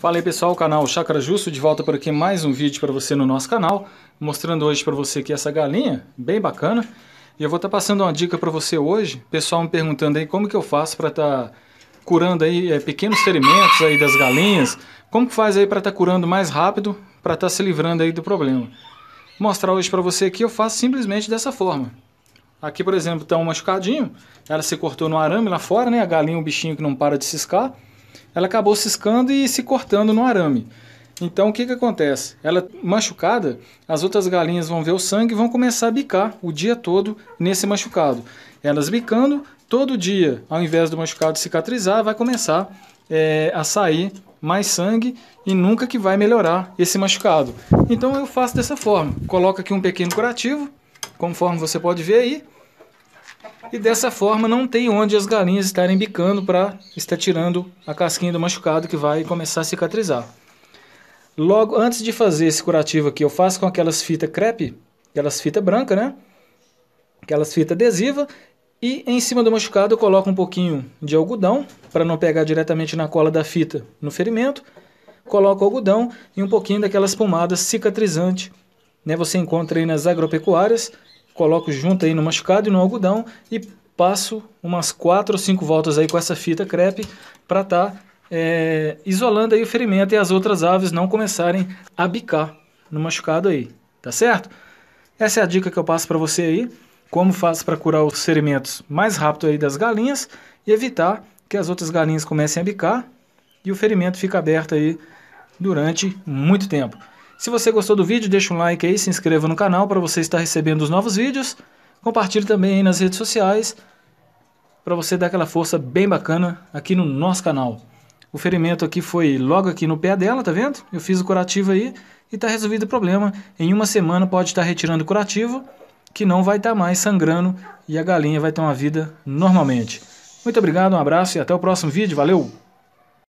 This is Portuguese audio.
Fala aí pessoal, o canal Chácara Justo, de volta por aqui mais um vídeo para você no nosso canal, mostrando hoje para você aqui essa galinha, bem bacana, e eu vou estar tá passando uma dica para você hoje, pessoal me perguntando aí como que eu faço para estar tá curando aí é, pequenos ferimentos aí das galinhas, como que faz aí para estar tá curando mais rápido, para estar tá se livrando aí do problema. Mostrar hoje para você que eu faço simplesmente dessa forma. Aqui por exemplo está um machucadinho, ela se cortou no arame lá fora, né, a galinha o bichinho que não para de ciscar, ela acabou ciscando e se cortando no arame. Então o que, que acontece? Ela é machucada, as outras galinhas vão ver o sangue e vão começar a bicar o dia todo nesse machucado. Elas bicando, todo dia, ao invés do machucado cicatrizar, vai começar é, a sair mais sangue e nunca que vai melhorar esse machucado. Então eu faço dessa forma. Coloco aqui um pequeno curativo, conforme você pode ver aí. E dessa forma não tem onde as galinhas estarem bicando para estar tirando a casquinha do machucado que vai começar a cicatrizar. Logo, antes de fazer esse curativo aqui, eu faço com aquelas fitas crepe, aquelas fitas brancas, né? Aquelas fitas adesivas. E em cima do machucado eu coloco um pouquinho de algodão, para não pegar diretamente na cola da fita no ferimento. Coloco algodão e um pouquinho daquelas pomadas cicatrizantes. Né? Você encontra aí nas agropecuárias coloco junto aí no machucado e no algodão e passo umas 4 ou 5 voltas aí com essa fita crepe para estar tá, é, isolando aí o ferimento e as outras aves não começarem a bicar no machucado aí, tá certo? Essa é a dica que eu passo para você aí, como faço para curar os ferimentos mais rápido aí das galinhas e evitar que as outras galinhas comecem a bicar e o ferimento fica aberto aí durante muito tempo. Se você gostou do vídeo, deixa um like aí, se inscreva no canal para você estar recebendo os novos vídeos. Compartilhe também nas redes sociais para você dar aquela força bem bacana aqui no nosso canal. O ferimento aqui foi logo aqui no pé dela, tá vendo? Eu fiz o curativo aí e tá resolvido o problema. Em uma semana pode estar tá retirando o curativo, que não vai estar tá mais sangrando e a galinha vai ter uma vida normalmente. Muito obrigado, um abraço e até o próximo vídeo. Valeu!